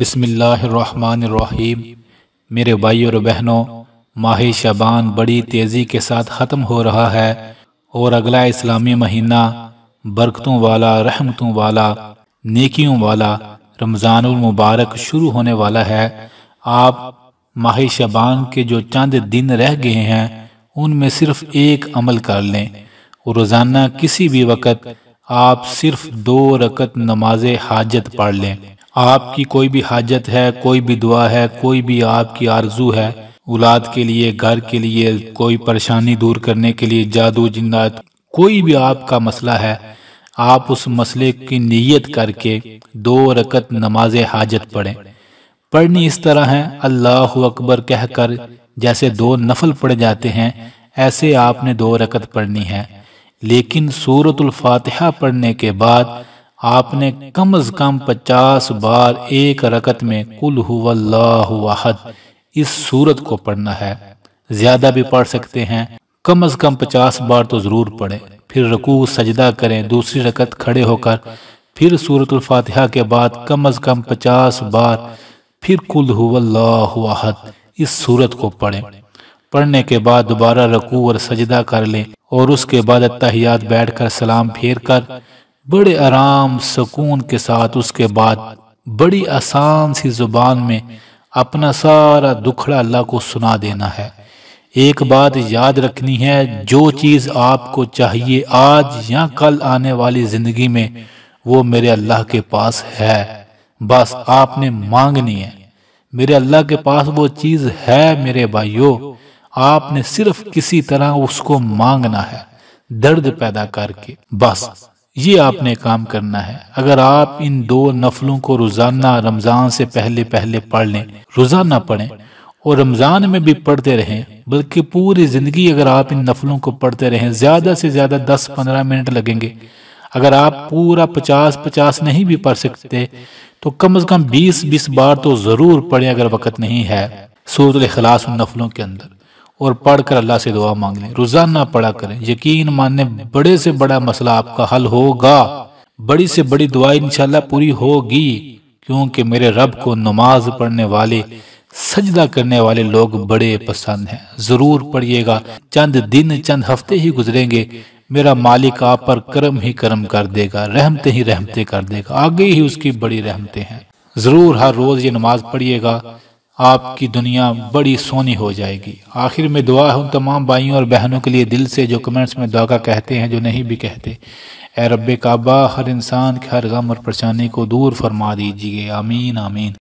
بسم اللہ الرحمن الرحیم میرے بھائی اور بہنوں ماہ شبان بڑی تیزی کے ساتھ ختم ہو رہا ہے اور اگلا اسلامی مہینہ برکتوں والا رحمتوں والا نیکیوں والا رمضان المبارک شروع ہونے والا ہے آپ ماہ شبان کے جو چند دن رہ گئے ہیں ان میں صرف ایک عمل کر لیں روزانہ کسی بھی وقت آپ صرف دو رکت نماز حاجت پڑھ لیں آپ کی کوئی بھی حاجت ہے کوئی بھی دعا ہے کوئی بھی آپ کی آرزو ہے اولاد کے لیے گھر کے لیے کوئی پریشانی دور کرنے کے لیے جادو جنات کوئی بھی آپ کا مسئلہ ہے آپ اس مسئلے کی نیت کر کے دو رکت نماز حاجت پڑھیں پڑھنی اس طرح ہے اللہ اکبر کہہ کر جیسے دو نفل پڑھ جاتے ہیں ایسے آپ نے دو رکت پڑھنی ہے لیکن صورت الفاتحہ پڑھنے کے بعد آپ نے کم از کم پچاس بار ایک رکت میں کل کو پڑھنا ہے زیادہ بھی پڑھ سکتے ہیں کم از کم پچاس بار تو ضرور پڑھیں پھر رکوع سجدہ کریں دوسری رکت کھڑے ہو کر پھر صورت الفاتحہ کے بعد کم از کم پچاس بار پھر کل اللہ واحد اس صورت کو پڑھیں پڑھنے کے بعد دوبارہ رکوع اور سجدہ کر لیں اور اس کے بعد اتحیات بیٹھ کر سلام پھیر کر بڑے آرام سکون کے ساتھ اس کے بعد بڑی آسان سی زبان میں اپنا سارا دکھڑا اللہ کو سنا دینا ہے ایک بات یاد رکھنی ہے جو چیز آپ کو چاہیے آج یا کل آنے والی زندگی میں وہ میرے اللہ کے پاس ہے بس آپ نے مانگنی ہے میرے اللہ کے پاس وہ چیز ہے میرے بھائیو آپ نے صرف کسی طرح اس کو مانگنا ہے درد پیدا کر کے بس یہ آپ نے کام کرنا ہے اگر آپ ان دو نفلوں کو روزانہ رمضان سے پہلے پہلے پڑھ لیں روزانہ پڑھیں اور رمضان میں بھی پڑھتے رہیں بلکہ پوری زندگی اگر آپ ان نفلوں کو پڑھتے رہیں زیادہ سے زیادہ دس پندرہ منٹ لگیں گے اگر آپ پورا پچاس پچاس نہیں بھی پڑھ سکتے تو کم از کم بیس بیس بار تو ضرور پڑھیں اگر وقت نہیں ہے سورت الاخلاص ان نفلوں کے اندر اور پڑھ کر اللہ سے دعا مانگ لیں روزانہ پڑھا کریں یقین ماننے بڑے سے بڑا مسئلہ آپ کا حل ہوگا بڑی سے بڑی دعا انشاءاللہ پوری ہوگی کیونکہ میرے رب کو نماز پڑھنے والے سجدہ کرنے والے لوگ بڑے پسند ہیں ضرور پڑھیے گا چند دن چند ہفتے ہی گزریں گے میرا مالک آپ پر کرم ہی کرم کر دے گا رحمتیں ہی رحمتیں کر دے گا آگے ہی اس کی بڑی رحمتیں ہیں ضرور ہر روز یہ نماز پڑھیے گا آپ کی دنیا بڑی سونی ہو جائے گی آخر میں دعا ہے ان تمام بائیوں اور بہنوں کے لیے دل سے جو کمنٹس میں دعا کہتے ہیں جو نہیں بھی کہتے اے رب کعبہ ہر انسان کے ہر غم اور پریشانی کو دور فرما دیجیے آمین آمین